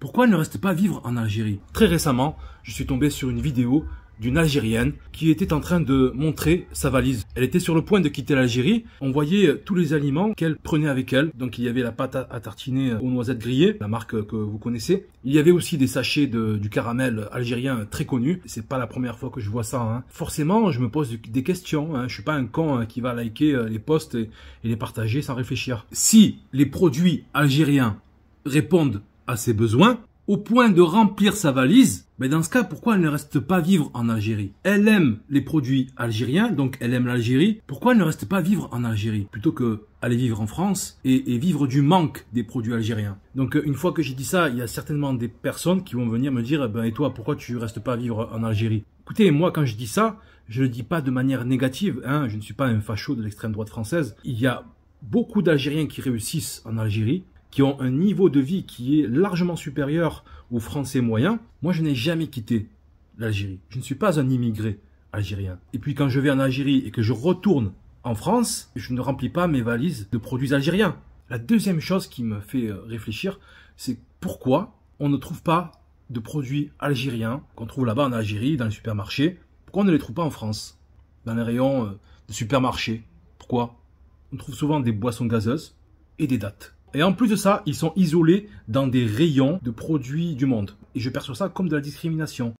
Pourquoi ne reste pas vivre en Algérie Très récemment, je suis tombé sur une vidéo d'une Algérienne qui était en train de montrer sa valise. Elle était sur le point de quitter l'Algérie. On voyait tous les aliments qu'elle prenait avec elle. Donc il y avait la pâte à tartiner aux noisettes grillées, la marque que vous connaissez. Il y avait aussi des sachets de, du caramel algérien très connu. C'est pas la première fois que je vois ça. Hein. Forcément, je me pose des questions. Hein. Je suis pas un con hein, qui va liker euh, les posts et les partager sans réfléchir. Si les produits algériens répondent à ses besoins, au point de remplir sa valise, mais dans ce cas, pourquoi elle ne reste pas vivre en Algérie Elle aime les produits algériens, donc elle aime l'Algérie. Pourquoi elle ne reste pas vivre en Algérie plutôt que aller vivre en France et, vivre du manque des produits algériens Donc euh, une fois que j'ai dit ça, il y a certainement des personnes qui vont venir me dire, eh ben et toi, pourquoi tu restes pas vivre en Algérie Écoutez, moi quand je dis ça, je ne dis pas de manière négative. Hein. je ne suis pas un facho de l'extrême droite française. Il y a beaucoup d'Algériens qui réussissent en Algérie qui ont un niveau de vie qui est largement supérieur aux Français moyens, moi je n'ai jamais quitté l'Algérie. Je ne suis pas un immigré algérien. Et puis quand je vais en Algérie et que je retourne en France, je ne remplis pas mes valises de produits algériens. La deuxième chose qui me fait euh, réfléchir, c'est pourquoi on ne trouve pas de produits algériens qu'on trouve là-bas en Algérie, dans les supermarchés. Pourquoi on ne les trouve pas en France, dans les rayons euh, de supermarchés Pourquoi On trouve souvent des boissons gazeuses et des dates. Et en plus de ça, ils sont isolés dans des rayons de produits du monde. Et je perçois ça comme de la discrimination.